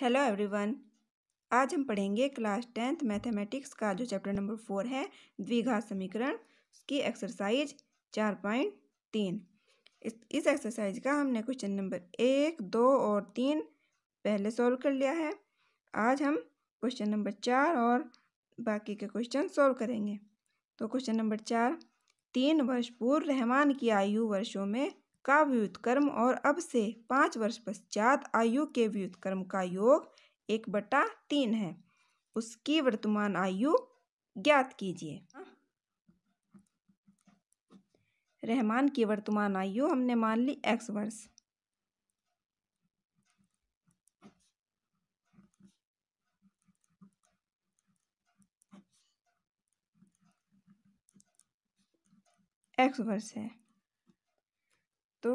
hello everyone आज हम पढ़ेंगे क्लास टेंथ मैथमेटिक्स का जो चैप्टर नंबर फोर है द्विघात समीकरण उसकी एक्सरसाइज चार पॉइंट तीन इस इस एक्सरसाइज का हमने क्वेश्चन नंबर एक दो और तीन पहले सॉल्व कर लिया है आज हम क्वेश्चन नंबर चार और बाकी के क्वेश्चन सॉल्व करेंगे तो क्वेश्चन नंबर चार तीन वर्ष पूर्व रहमान की आयु वर्षों में का व्युत्क्रम और अब से पाँच वर्ष पश्चात आयु के व्युत्क्रम का योग एक बटा तीन है उसकी वर्तमान आयु ज्ञात कीजिए रहमान की वर्तमान आयु हमने मान ली एक्स वर्ष एक्स वर्ष है तो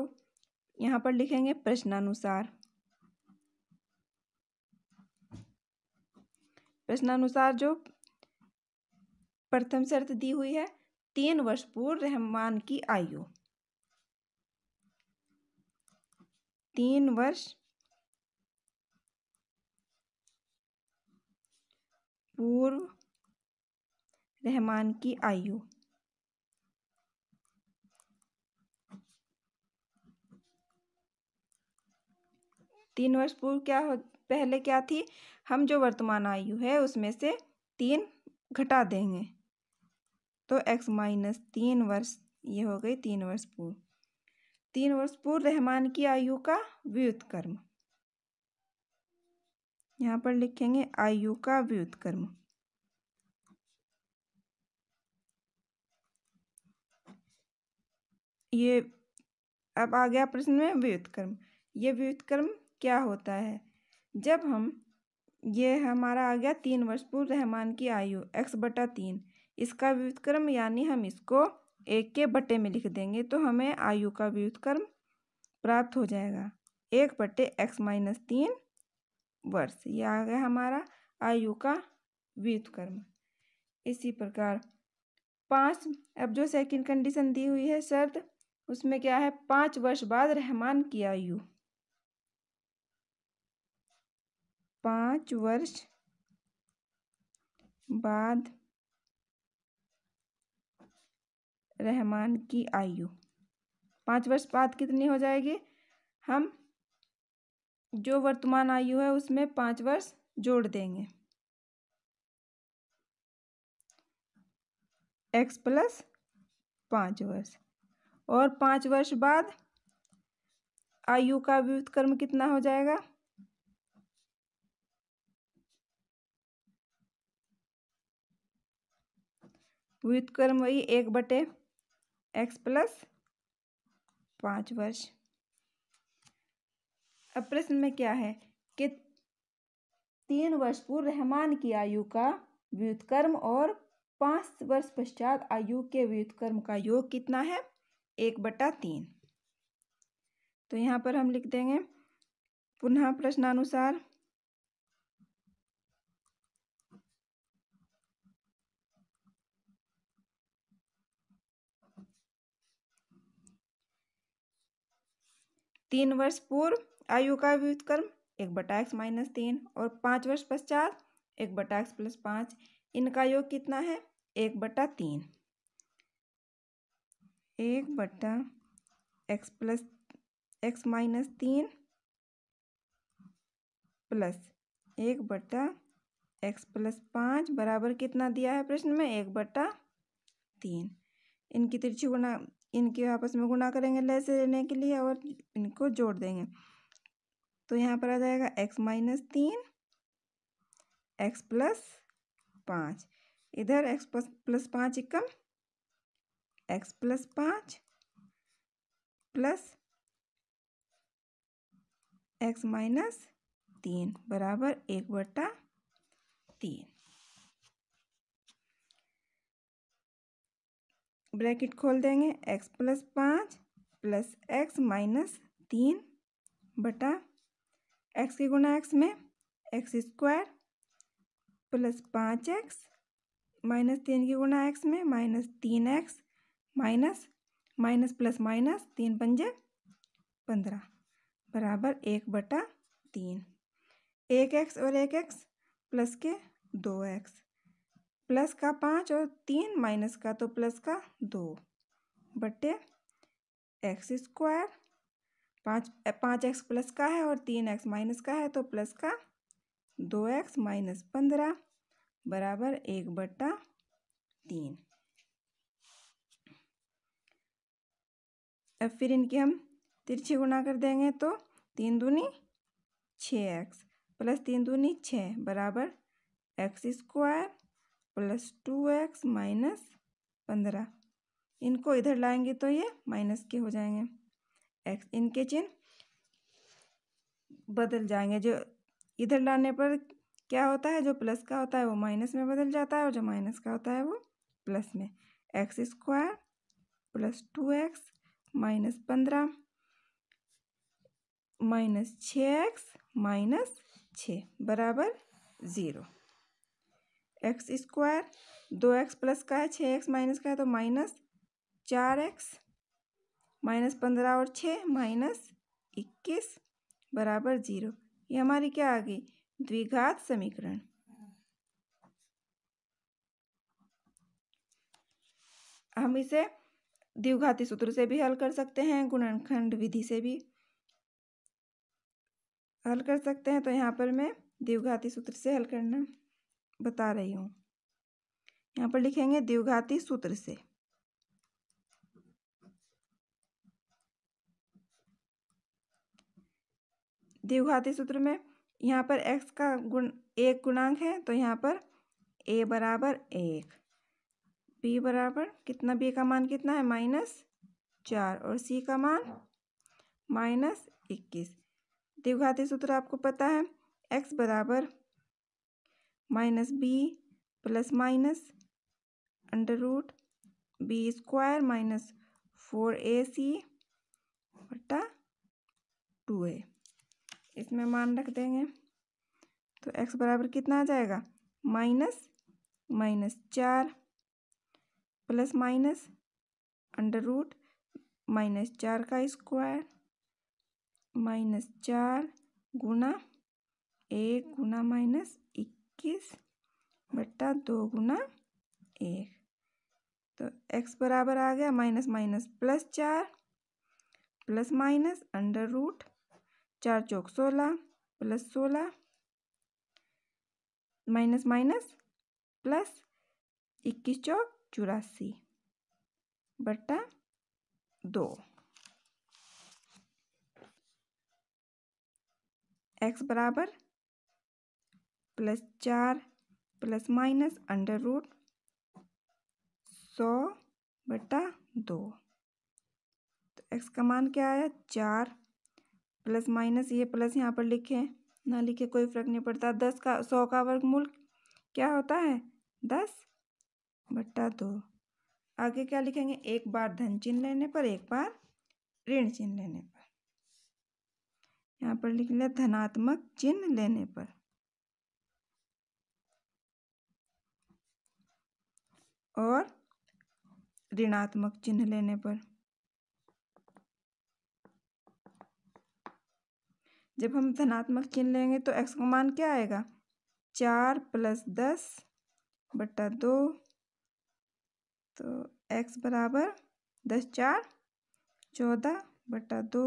यहाँ पर लिखेंगे प्रश्नानुसार प्रश्नानुसार जो प्रथम शर्त दी हुई है तीन वर्ष पूर्व रहमान की आयु तीन वर्ष पूर्व रहमान की आयु तीन वर्ष पूर्व क्या हो पहले क्या थी हम जो वर्तमान आयु है उसमें से तीन घटा देंगे तो एक्स माइनस तीन वर्ष ये हो गई तीन वर्ष पूर्व तीन वर्ष पूर्व रहमान की आयु का व्युतकर्म यहाँ पर लिखेंगे आयु का व्युतकर्म ये अब आ गया प्रश्न में व्युत कर्म ये व्युतकर्म क्या होता है जब हम ये हमारा आ गया तीन वर्ष पूर्व रहमान की आयु एक्स बटा तीन इसका व्युतक्रम यानी हम इसको एक के बटे में लिख देंगे तो हमें आयु का व्युतक्रम प्राप्त हो जाएगा एक बटे एक्स माइनस तीन वर्ष ये आ गया हमारा आयु का व्युतक्रम इसी प्रकार पाँच अब जो सेकंड कंडीशन दी हुई है शर्त उसमें क्या है पाँच वर्ष बाद रहमान की आयु पाँच वर्ष बाद रहमान की आयु पाँच वर्ष बाद कितनी हो जाएगी हम जो वर्तमान आयु है उसमें पाँच वर्ष जोड़ देंगे एक्स प्लस पाँच वर्ष और पाँच वर्ष बाद आयु का कर्म कितना हो जाएगा व्युतकर्म वही एक बटे एक्स प्लस पाँच वर्ष अब प्रश्न में क्या है कि तीन वर्ष पूर्व रहमान की आयु का व्युतकर्म और पाँच वर्ष पश्चात आयु के व्युतकर्म का योग कितना है एक बटा तीन तो यहाँ पर हम लिख देंगे पुनः प्रश्नानुसार तीन वर्ष पूर्व आयु का व्युतक्रम एक बटा एक्स माइनस तीन और पाँच वर्ष पश्चात एक बटा एक्स प्लस पाँच इनका योग कितना है एक बटा तीन एक बटा एक्स प्लस एक्स माइनस तीन प्लस एक बटा एक्स प्लस पाँच बराबर कितना दिया है प्रश्न में एक बटा तीन इनकी त्रिचुगुणा इनके आपस में गुणा करेंगे लेस लेने के लिए और इनको जोड़ देंगे तो यहाँ पर आ जाएगा एक्स माइनस तीन एक्स प्लस पाँच इधर एक्स प्लस पाँच इक्कम एक्स प्लस पाँच प्लस एक्स माइनस तीन बराबर एक बट्टा तीन ब्रैकेट खोल देंगे एक्स प्लस पाँच प्लस एक्स माइनस तीन बटा एक्स के गुना एक्स में एक्स स्क्वायर प्लस पाँच एक्स माइनस तीन के गुना एक्स में माइनस तीन X minus minus plus minus तीन पंजे पंद्रह बराबर एक बटा तीन एक एक्स और एक एक्स प्लस के दो एक्स प्लस का पाँच और तीन माइनस का तो प्लस का दो बटे एक्स स्क्वायर पाँच पाँच एक्स प्लस का है और तीन एक्स माइनस का है तो प्लस का दो एक्स माइनस पंद्रह बराबर एक बट्टा तीन अब फिर इनकी हम तिरछी गुना कर देंगे तो तीन दूनी छः एक्स प्लस तीन दूनी छः बराबर x square plus two x minus पंद्रह इनको इधर लाएंगे तो ये माइनस के हो जाएंगे एक्स इनके चिन्ह बदल जाएंगे जो इधर लाने पर क्या होता है जो प्लस का होता है वो माइनस में बदल जाता है और जो माइनस का होता है वो प्लस में x square plus two x minus पंद्रह माइनस छ एक्स माइनस छ बराबर ज़ीरो एक्स स्क्वायर दो एक्स प्लस का है छः एक्स माइनस का है तो माइनस चार एक्स माइनस पंद्रह और छः माइनस इक्कीस बराबर जीरो ये हमारी क्या आ गई द्विघात समीकरण हम इसे द्विघाती सूत्र से भी हल कर सकते हैं गुणनखंड विधि से भी हल कर सकते हैं तो यहाँ पर मैं द्विघाती सूत्र से हल करना बता रही हूँ यहाँ पर लिखेंगे द्विघाती सूत्र से द्विघाती सूत्र में यहाँ पर x का गुण एक गुणांक है तो यहाँ पर a बराबर एक b बराबर कितना b का मान कितना है माइनस चार और c का मान माइनस इक्कीस द्विघाती सूत्र आपको पता है x बराबर minus b plus minus under root b square minus four a c बटा टू ए इसमें मान रख देंगे तो एक्स बराबर कितना आ जाएगा माइनस माइनस चार plus minus under root minus चार का स्क्वायर माइनस चार गुना एक गुना माइनस इक्कीस इक्कीस बट्टा दो गुना एक तो x बराबर आ गया माइनस माइनस प्लस चार प्लस माइनस अंडर रूट चार चौक सोलह प्लस सोलह माइनस माइनस प्लस इक्कीस चौक चौरासी बट्टा दो एक्स बराबर प्लस चार प्लस माइनस अंडर रूट सौ बटा दो तो एक्स का मान क्या आया चार प्लस माइनस ये प्लस यहाँ पर लिखे ना लिखे कोई फर्क नहीं पड़ता दस का सौ का वर्गमूल क्या होता है दस बट्टा दो आगे क्या लिखेंगे एक बार धन चिन्ह लेने पर एक बार ऋण चिन्ह लेने पर यहाँ पर लिख लिया धनात्मक चिन्ह लेने पर और ऋणात्मक चिन्ह लेने पर जब हम धनात्मक चिन्ह लेंगे तो एक्स का मान क्या आएगा चार प्लस दस बटा दो तो एक्स बराबर दस चार चौदह बटा दो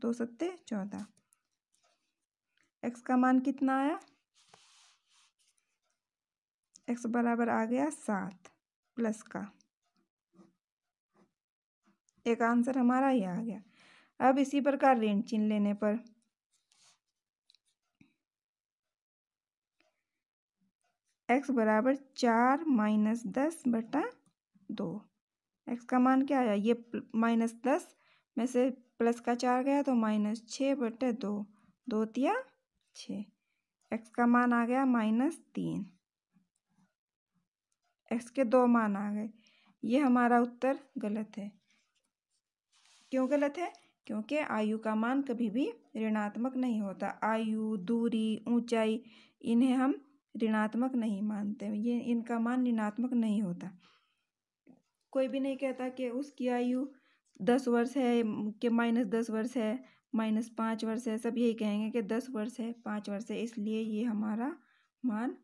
दो सत्ते चौदह एक्स का मान कितना आया एक्स बराबर आ गया सात प्लस का एक आंसर हमारा ये आ गया अब इसी प्रकार ऋण चिन्ह लेने पर एक्स बराबर चार माइनस दस बटा दो एक्स का मान क्या आया ये माइनस दस में से प्लस का चार गया तो माइनस छः बटे दो दो तिया छः एक्स का मान आ गया माइनस तीन एक्स के दो मान आ गए ये हमारा उत्तर गलत है क्यों गलत है क्योंकि आयु का मान कभी भी ऋणात्मक नहीं होता आयु दूरी ऊंचाई इन्हें हम ऋणात्मक नहीं मानते ये इनका मान ऋणात्मक नहीं होता कोई भी नहीं कहता कि उसकी आयु दस वर्ष है कि माइनस दस वर्ष है माइनस पाँच वर्ष है सब यही कहेंगे कि दस वर्ष है पाँच वर्ष है इसलिए ये हमारा मान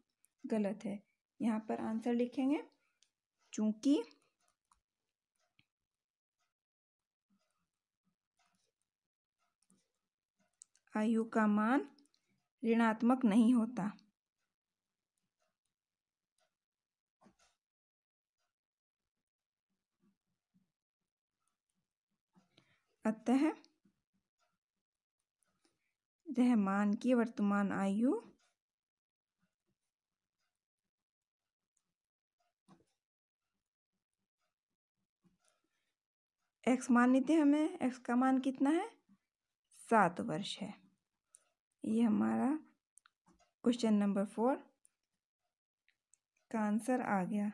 गलत है यहाँ पर आंसर लिखेंगे चूंकि आयु का मान ऋणात्मक नहीं होता अतः रहमान की वर्तमान आयु एक्स मान लेते हैं हमें एक्स का मान कितना है सात वर्ष है ये हमारा क्वेश्चन नंबर फोर का आंसर आ गया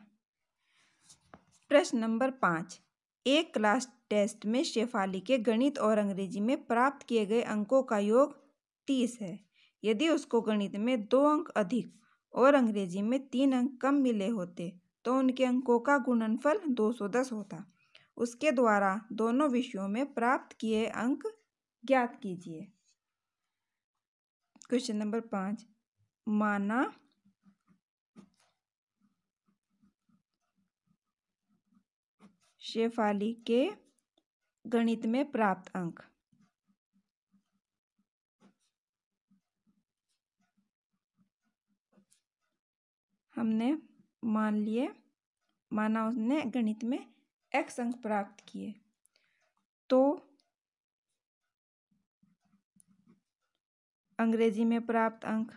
प्रश्न नंबर पाँच एक क्लास टेस्ट में शेफाली के गणित और अंग्रेजी में प्राप्त किए गए अंकों का योग तीस है यदि उसको गणित में दो अंक अधिक और अंग्रेजी में तीन अंक कम मिले होते तो उनके अंकों का गुणनफल दो सौ दस होता उसके द्वारा दोनों विषयों में प्राप्त किए अंक ज्ञात कीजिए क्वेश्चन नंबर पांच माना शेफाली के गणित में प्राप्त अंक हमने मान लिए माना उसने गणित में एक्स अंक प्राप्त किए तो अंग्रेजी में प्राप्त अंक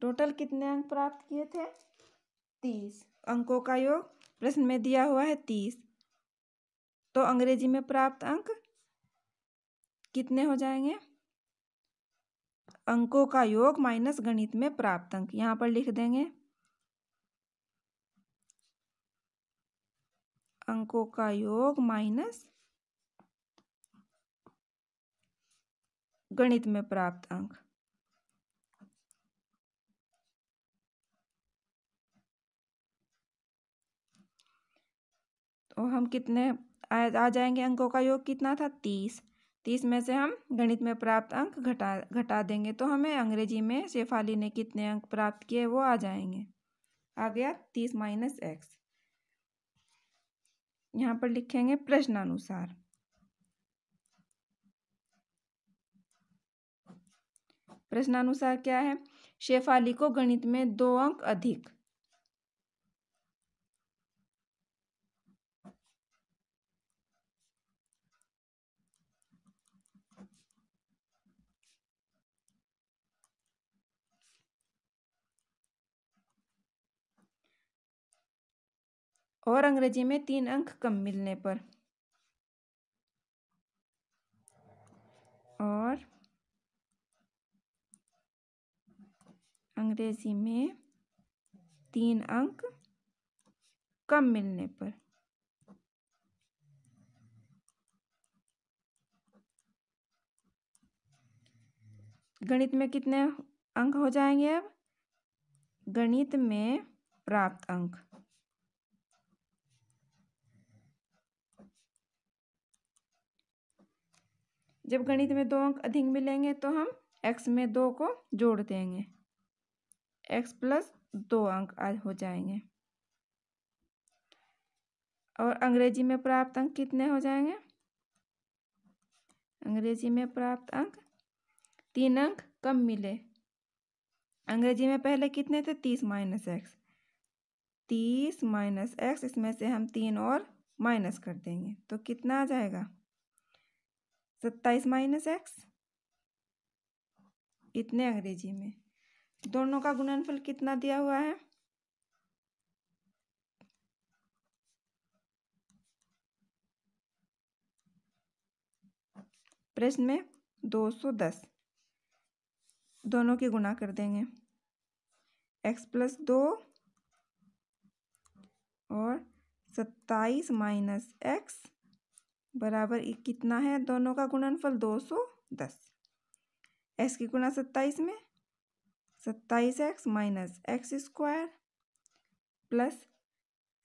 टोटल कितने अंक प्राप्त किए थे तीस अंकों का योग प्रश्न में दिया हुआ है तीस तो अंग्रेजी में प्राप्त अंक कितने हो जाएंगे अंकों का योग माइनस गणित में प्राप्त अंक यहाँ पर लिख देंगे अंकों का योग माइनस गणित में प्राप्त अंक तो हम कितने आ, आ जाएंगे अंकों का योग कितना था तीस तीस में से हम गणित में प्राप्त अंक घटा घटा देंगे तो हमें अंग्रेजी में शेफाली ने कितने अंक प्राप्त किए वो आ जाएंगे आ गया तीस माइनस एक्स यहाँ पर लिखेंगे प्रश्नानुसार प्रश्नानुसार क्या है शेफाली को गणित में दो अंक अधिक और अंग्रेजी में तीन अंक कम मिलने पर और अंग्रेजी में तीन अंक कम मिलने पर गणित में कितने अंक हो जाएंगे अब गणित में प्राप्त अंक जब गणित में दो अंक अधिक मिलेंगे तो हम एक्स में दो को जोड़ देंगे एक्स प्लस दो अंक आज हो जाएंगे और अंग्रेजी में प्राप्त अंक कितने हो जाएंगे अंग्रेजी में प्राप्त अंक तीन अंक कम मिले अंग्रेजी में पहले कितने थे तीस माइनस एक्स तीस माइनस एक्स इसमें से हम तीन और माइनस कर देंगे तो कितना आ जाएगा सत्ताईस माइनस एक्स इतने अंग्रेजी में दोनों का गुणनफल कितना दिया हुआ है प्रश्न में 210 दोनों के गुणा कर देंगे x प्लस दो और सत्ताईस माइनस एक्स बराबर एक कितना है दोनों का गुणनफल दो सौ दस एक्स की गुणा सत्ताईस में सत्ताईस x minus x square plus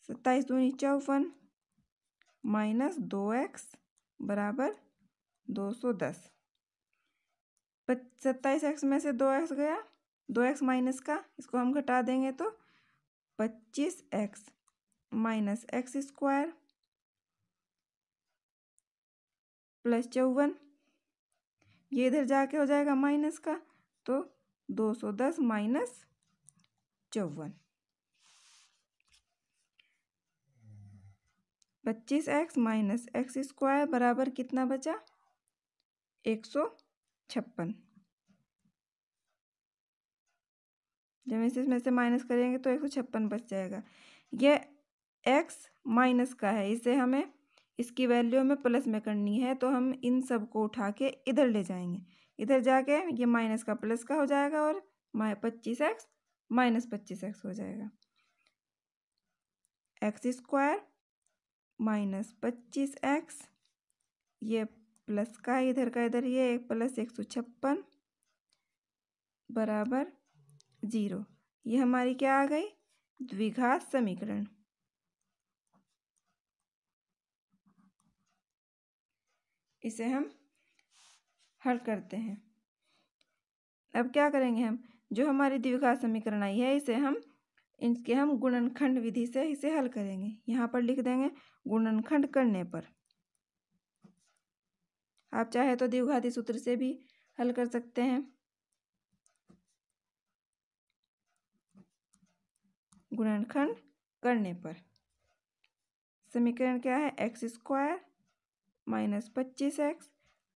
सत्ताईस दूनी चौवन माइनस दो एक्स बराबर दो सौ दस सत्ताईस एक्स में से दो एक्स गया दो एक्स माइनस का इसको हम घटा देंगे तो पच्चीस x minus x square plus चौवन ये इधर जाके हो जाएगा माइनस का तो दो सौ दस माइनस चौवन पच्चीस एक्स माइनस एक्स स्क्वायर बराबर कितना बचा एक सौ छप्पन जब इसे इसमें से माइनस करेंगे तो एक सौ छप्पन बच जाएगा ये एक्स माइनस का है इसे हमें इसकी वैल्यू हमें प्लस में करनी है तो हम इन सब को उठा के इधर ले जाएंगे इधर जाके ये माइनस का प्लस का हो जाएगा और माइ पच्चीस एक्स माइनस पच्चीस एक्स हो जाएगा एक्स स्क्वायर माइनस पच्चीस एक्स ये प्लस का इधर का इधर ये एक प्लस एक सौ छप्पन बराबर ज़ीरो ये हमारी क्या आ गई द्विघात समीकरण इसे हम हल करते हैं अब क्या करेंगे हम जो हमारी द्विघात समीकरण आई है इसे हम इसके हम गुणनखंड विधि से इसे हल करेंगे यहाँ पर लिख देंगे गुणनखंड करने पर आप चाहे तो द्विघाती सूत्र से भी हल कर सकते हैं गुणनखंड करने पर समीकरण क्या है एक्स स्क्वायर माइनस पच्चीस एक्स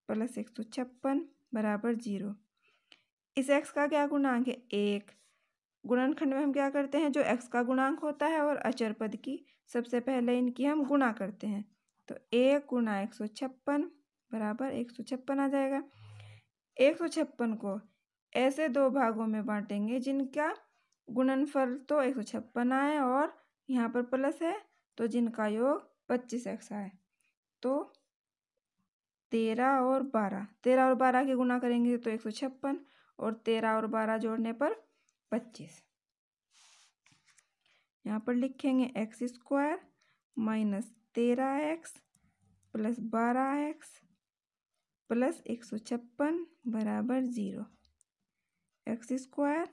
प्लस एक सौ छप्पन बराबर जीरो इस एक्स का क्या गुणांक है एक गुणनखंड में हम क्या करते हैं जो एक्स का गुणांक होता है और अचर पद की सबसे पहले इनकी हम गुणा करते हैं तो एक गुणा एक सौ छप्पन बराबर एक सौ छप्पन आ जाएगा एक सौ छप्पन को ऐसे दो भागों में बांटेंगे जिनका गुणनफल तो एक सौ छप्पन आए और यहाँ पर प्लस है तो जिनका योग पच्चीस एक्स आए तो तेरह और बारह तेरह और बारह के गुना करेंगे तो एक सौ छप्पन और तेरह और बारह जोड़ने पर पच्चीस यहाँ पर लिखेंगे एक्स स्क्वायर माइनस तेरह एक्स प्लस बारह एक्स प्लस एक सौ छप्पन बराबर ज़ीरो एक्स स्क्वायर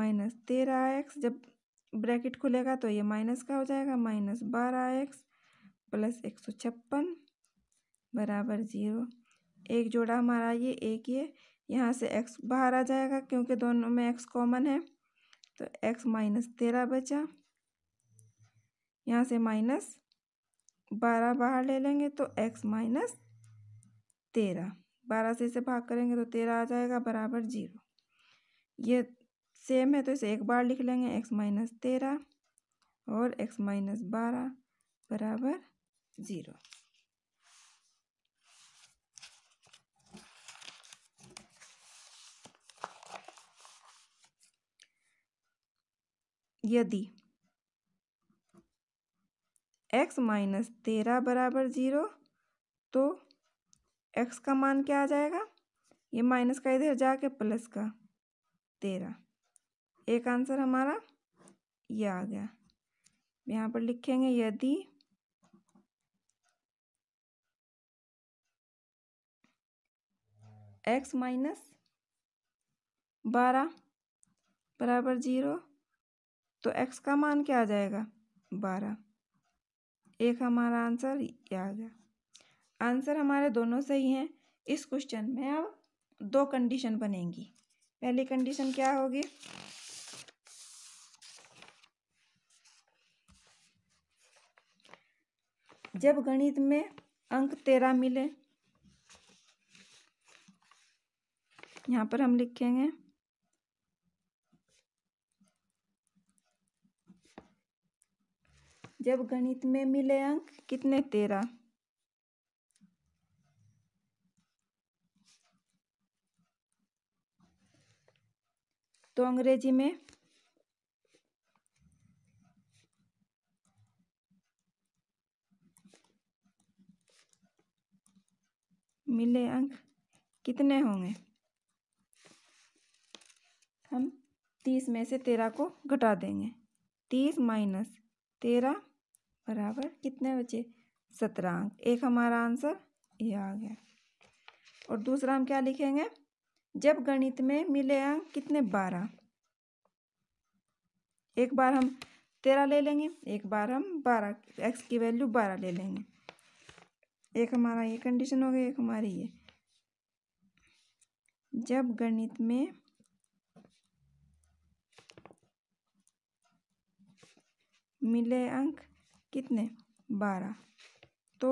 माइनस तेरह एक्स जब ब्रैकेट खुलेगा तो ये माइनस का हो जाएगा माइनस बारह एक्स प्लस एक सौ छप्पन बराबर जीरो एक जोड़ा हमारा ये एक ये यहाँ से एक्स बाहर आ जाएगा क्योंकि दोनों में एक्स कॉमन है तो एक्स माइनस तेरह बचा यहाँ से माइनस बारह बाहर ले लेंगे तो एक्स माइनस तेरह बारह से इसे भाग करेंगे तो तेरह आ जाएगा बराबर जीरो ये सेम है तो इसे एक बार लिख लेंगे एक्स माइनस तेरह और एक्स माइनस बारह बराबर ज़ीरो यदि x माइनस तेरह बराबर ज़ीरो तो x का मान क्या आ जाएगा ये माइनस का इधर जाके प्लस का तेरह एक आंसर हमारा ये आ गया यहाँ पर लिखेंगे यदि एक्स माइनस बारह बराबर जीरो तो एक्स का मान क्या आ जाएगा बारह एक हमारा आंसर ये आ गया आंसर हमारे दोनों सही हैं इस क्वेश्चन में अब दो कंडीशन बनेंगी पहली कंडीशन क्या होगी जब गणित में अंक तेरह मिले यहाँ पर हम लिखेंगे जब गणित में मिले अंक कितने तेरह तो अंग्रेजी में मिले अंक कितने होंगे हम तीस में से तेरह को घटा देंगे तीस माइनस तेरह बराबर कितने बचे सत्रह अंक एक हमारा आंसर ये आ गया और दूसरा हम क्या लिखेंगे जब गणित में मिले अंक कितने बारह एक बार हम तेरह ले लेंगे एक बार हम बारह एक्स की वैल्यू बारह ले लेंगे एक हमारा ये कंडीशन हो गई एक हमारी ये जब गणित में मिले अंक कितने बारह तो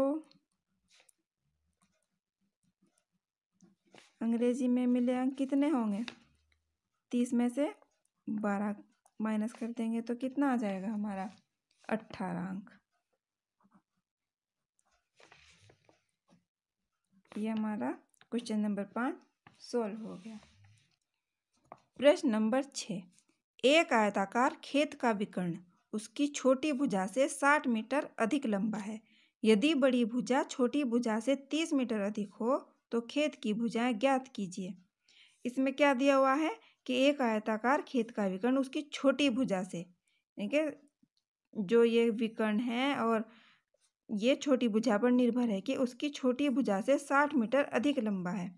अंग्रेजी में मिले अंक कितने होंगे तीस में से बारह माइनस कर देंगे तो कितना आ जाएगा हमारा अट्ठारह अंक ये हमारा क्वेश्चन नंबर पाँच सोल्व हो गया प्रश्न नंबर छः एक आयताकार खेत का विकर्ण उसकी छोटी भुजा से साठ मीटर अधिक लंबा है यदि बड़ी भुजा छोटी भुजा से तीस मीटर अधिक हो तो खेत की भुजाएं ज्ञात कीजिए इसमें क्या दिया हुआ है कि एक आयताकार खेत का विकर्ण उसकी छोटी भुजा से ठीक है जो ये विकर्ण है और ये छोटी भुजा पर निर्भर है कि उसकी छोटी भुजा से साठ मीटर अधिक लंबा है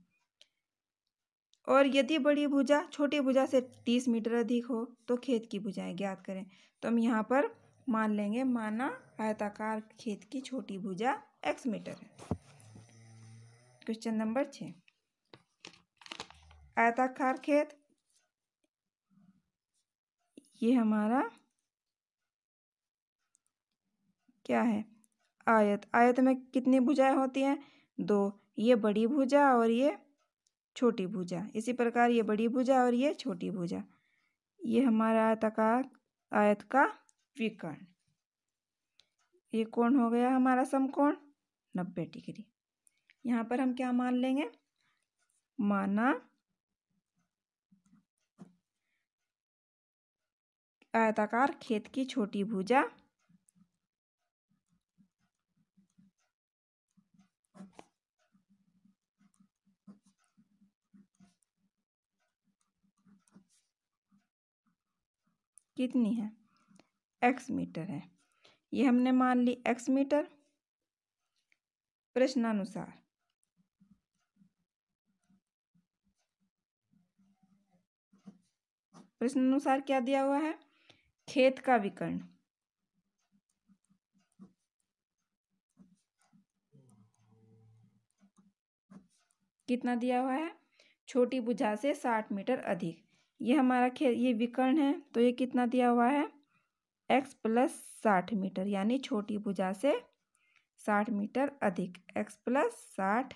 और यदि बड़ी भुजा छोटी भुजा से तीस मीटर अधिक हो तो खेत की भुजाएं ज्ञात करें तो हम यहाँ पर मान लेंगे माना आयताकार खेत की छोटी भुजा एक्स मीटर है क्वेश्चन नंबर छ आयताकार खेत ये हमारा क्या है आयत आयत में कितनी भुजाएं होती हैं दो ये बड़ी भुजा और ये छोटी भुजा इसी प्रकार ये बड़ी भुजा और ये छोटी भुजा ये हमारा आयताकार आयत का विकर्ण ये कोण हो गया हमारा समकोण नब्बे डिग्री यहाँ पर हम क्या मान लेंगे माना आयताकार खेत की छोटी भुजा कितनी है एक्स मीटर है ये हमने मान ली एक्स मीटर प्रश्नानुसार प्रश्नानुसार क्या दिया हुआ है खेत का विकर्ण कितना दिया हुआ है छोटी भुजा से साठ मीटर अधिक ये हमारा खेल ये विकर्ण है तो ये कितना दिया हुआ है एक्स प्लस साठ मीटर यानी छोटी भुजा से साठ मीटर अधिक एक्स प्लस साठ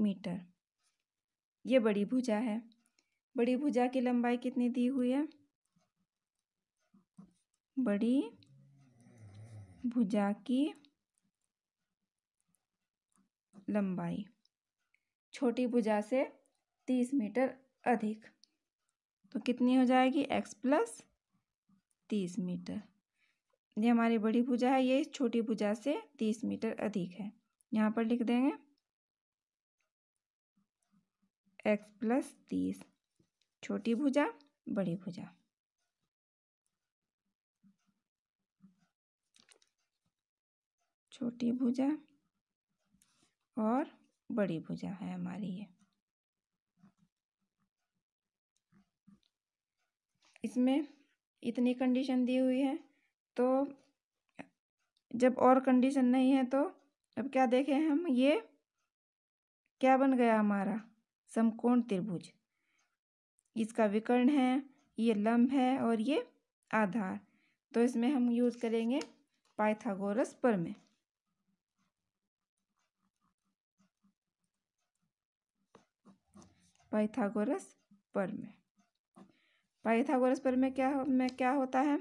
मीटर ये बड़ी भुजा है बड़ी भुजा की लंबाई कितनी दी हुई है बड़ी भुजा की लंबाई छोटी भुजा से तीस मीटर अधिक तो कितनी हो जाएगी एक्स प्लस तीस मीटर ये हमारी बड़ी भुजा है ये छोटी भुजा से तीस मीटर अधिक है यहाँ पर लिख देंगे एक्स प्लस तीस छोटी भुजा बड़ी भुजा छोटी भुजा और बड़ी भुजा है हमारी ये इसमें इतनी कंडीशन दी हुई है तो जब और कंडीशन नहीं है तो अब क्या देखें हम ये क्या बन गया हमारा समकोण त्रिभुज इसका विकर्ण है ये लंब है और ये आधार तो इसमें हम यूज़ करेंगे पाइथागोरस पर में पाइथागोरस पर में पाइथागोरस पर में क्या में क्या होता है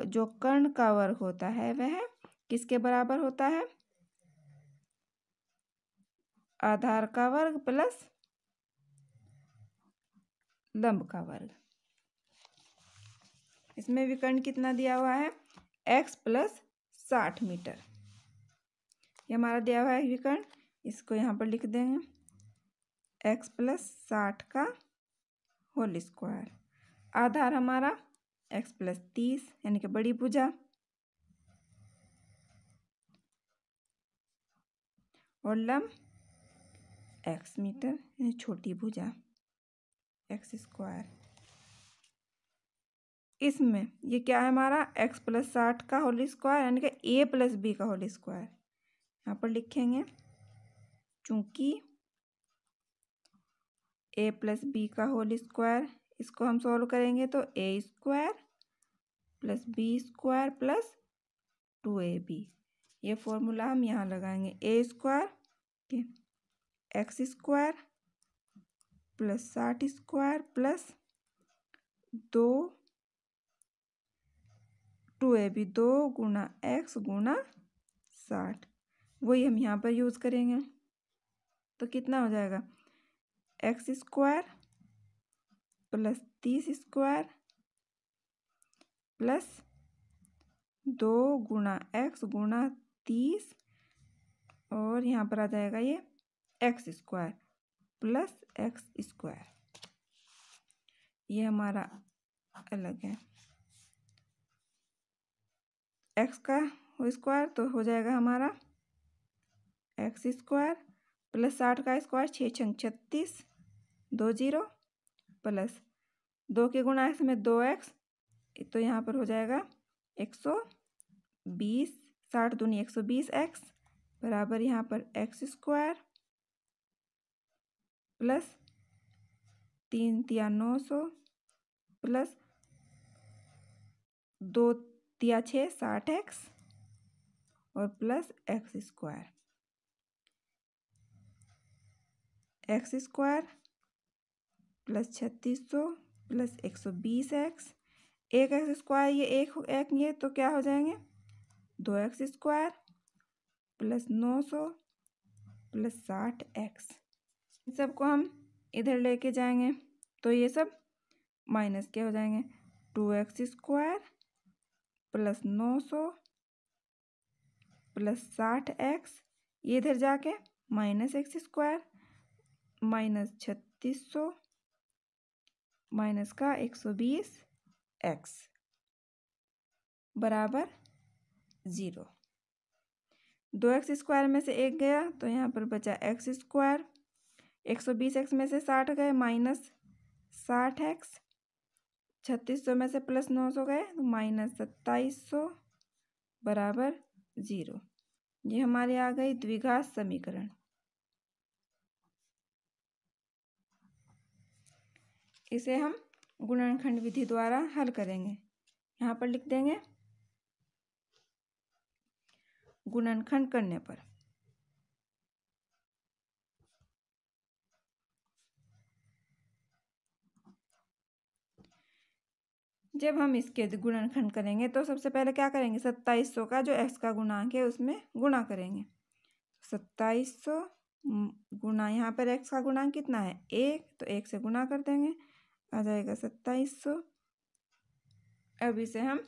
जो कर्ण का वर्ग होता है वह किसके बराबर होता है आधार का वर्ग प्लस लंब का वर्ग इसमें विकर्ण कितना दिया हुआ है एक्स प्लस साठ मीटर ये हमारा दिया हुआ है विकर्ण इसको यहाँ पर लिख देंगे एक्स प्लस साठ का होल स्क्वायर आधार हमारा एक्स प्लस तीस यानी कि बड़ी भुजा और लम एक्स मीटर यानी छोटी भुजा एक्स स्क्वायर इसमें ये क्या है हमारा एक्स प्लस साठ का होल स्क्वायर यानी कि ए प्लस बी का होल स्क्वायर यहाँ पर लिखेंगे चूंकि ए प्लस बी का होल स्क्वायर इसको हम सॉल्व करेंगे तो a square plus b square plus two a b ये फॉर्मूला हम यहाँ लगाएंगे a square x square plus साठ स्क्वायर प्लस दो टू ए बी दो गुना एक्स गुना साठ वही हम यहाँ पर यूज़ करेंगे तो कितना हो जाएगा एक्स स्क्वायर प्लस तीस स्क्वायर प्लस दो गुणा एक्स गुणा तीस और यहाँ पर आ जाएगा ये x square plus x square ये हमारा अलग है एक्स का स्क्वायर तो हो जाएगा हमारा एक्स स्क्वायर प्लस साठ का स्क्वायर छः छत्तीस दो जीरो प्लस दो के गुणा एक्स में दो एक्स तो यहाँ पर हो जाएगा एक सौ बीस साठ दूनी एक सौ बीस एक्स बराबर यहाँ पर एक्स स्क्वायर प्लस तीन तिया नौ सौ प्लस दो तिया छः साठ एक्स और plus x square x square plus छत्तीस सौ प्लस एक सौ बीस एक्स एक एक्स स्क्वायर ये एक एक ये तो क्या हो जाएंगे दो एक्स स्क्वायर प्लस नौ सौ प्लस साठ एक्स इन सबको हम इधर लेके जाएंगे तो ये सब माइनस के हो जाएंगे टू एक्स स्क्वायर प्लस नौ सौ प्लस साठ एक्स ये इधर जाके माइनस एक्स स्क्वायर माइनस छत्तीस सौ माइनस का एक सौ बीस एक्स बराबर ज़ीरो दो एक्स स्क्वायर में से एक गया तो यहाँ पर बचा एक्स स्क्वायर एक सौ बीस एक्स में से साठ गए माइनस साठ एक्स छत्तीस सौ में से प्लस नौ सौ गए तो माइनस सत्ताईस सौ बराबर ज़ीरो ये हमारे आ गई द्विघात समीकरण इसे हम गुणनखंड विधि द्वारा हल करेंगे यहाँ पर लिख देंगे गुणनखंड करने पर जब हम इसके गुणनखंड करेंगे तो सबसे पहले क्या करेंगे सत्ताईस सौ का जो एक्स का गुणांक है उसमें गुणा करेंगे सत्ताईस सौ हम्म, गुणा यहाँ पर एक्स का गुणांक कितना है एक तो एक से गुणा कर देंगे आ जाएगा सत्ताईस सौ अब इसे हम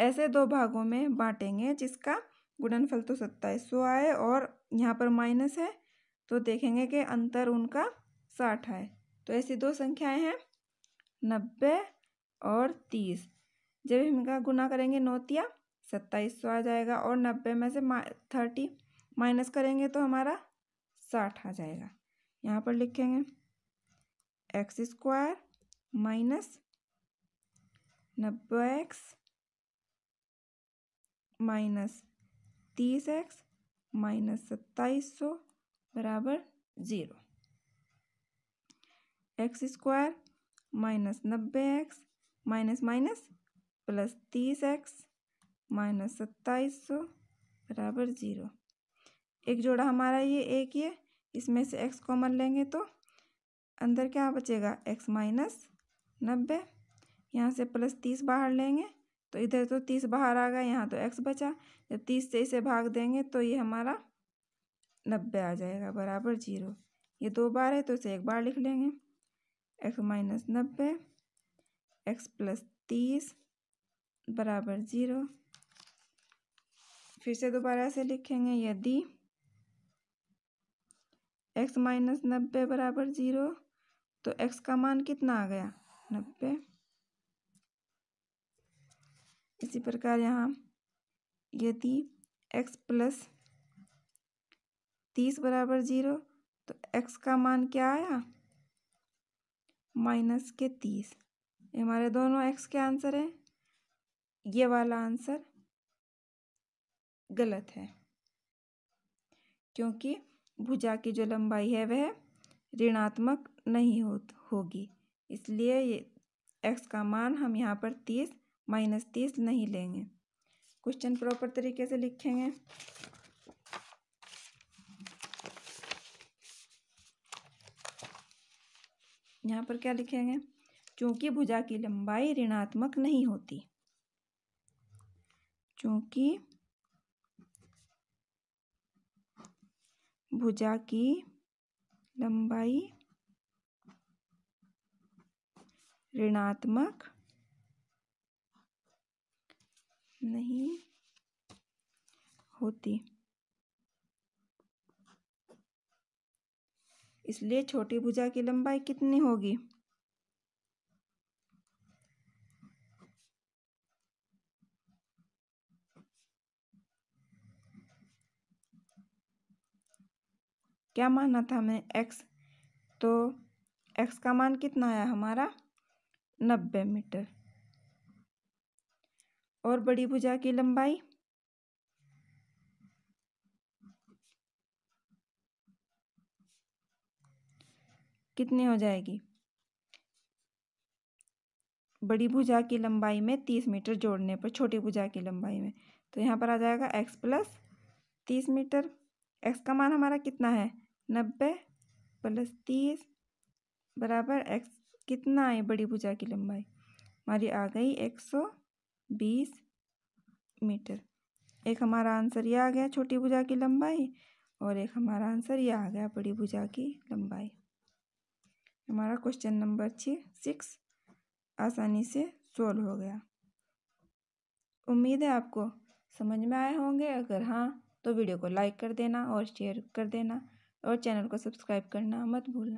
ऐसे दो भागों में बांटेंगे जिसका गुणनफल तो सत्ताईस सौ आए और यहाँ पर माइनस है तो देखेंगे कि अंतर उनका साठ आए तो ऐसी दो संख्याएं हैं नब्बे और तीस जब हम इनका गुना करेंगे नोतिया सत्ताईस सौ आ जाएगा और नब्बे में से थर्टी माइनस करेंगे तो हमारा साठ आ जाएगा यहाँ पर लिखेंगे एक्स स्क्वायर माइनस नब्बे एक्स माइनस तीस एक्स माइनस सत्ताईस सौ बराबर ज़ीरो एक्स स्क्वायर माइनस नब्बे एक्स माइनस माइनस प्लस तीस एक्स माइनस सत्ताईस सौ बराबर ज़ीरो एक जोड़ा हमारा ये एक ये इसमें से एक्स कॉमन लेंगे तो अंदर क्या बचेगा एक्स माइनस नब्बे यहाँ से प्लस तीस बाहर लेंगे तो इधर तो तीस बाहर आ गया यहाँ तो एक्स बचा जब तीस से इसे भाग देंगे तो ये हमारा नब्बे आ जाएगा बराबर जीरो ये दो बार है तो इसे एक बार लिख लेंगे एक्स माइनस नब्बे एक्स प्लस तीस बराबर ज़ीरो फिर से दोबारा से लिखेंगे यदि एक्स माइनस नब्बे बराबर ज़ीरो तो एक्स का मान कितना आ गया नब्बे इसी प्रकार यहाँ यदि एक्स प्लस तीस बराबर जीरो तो एक्स का मान क्या आया माइनस के तीस हमारे दोनों एक्स के आंसर हैं ये वाला आंसर गलत है क्योंकि भुजा की जो लंबाई है वह ऋणात्मक नहीं हो होगी इसलिए एक्स का मान हम यहाँ पर तीस माइनस तीस नहीं लेंगे क्वेश्चन प्रॉपर तरीके से लिखेंगे यहाँ पर क्या लिखेंगे चूंकि भुजा की लंबाई ऋणात्मक नहीं होती चूंकि भुजा की लंबाई ऋणात्मक नहीं होती इसलिए छोटी भुजा की लंबाई कितनी होगी क्या माना था हमने एक्स तो एक्स का मान कितना आया हमारा नब्बे मीटर और बड़ी भुजा की लंबाई कितनी हो जाएगी बड़ी भुजा की लंबाई में तीस मीटर जोड़ने पर छोटी भुजा की लंबाई में तो यहाँ पर आ जाएगा एक्स प्लस तीस मीटर एक्स का मान हमारा कितना है नब्बे प्लस तीस बराबर एक्स कितना है बड़ी भुजा की लंबाई हमारी आ गई एक सौ बीस मीटर एक हमारा आंसर यह आ गया छोटी भुजा की लंबाई और एक हमारा आंसर यह आ गया बड़ी भुजा की लंबाई हमारा क्वेश्चन नंबर छः सिक्स आसानी से सोल्व हो गया उम्मीद है आपको समझ में आए होंगे अगर हाँ तो वीडियो को लाइक कर देना और शेयर कर देना और चैनल को सब्सक्राइब करना मत भूलना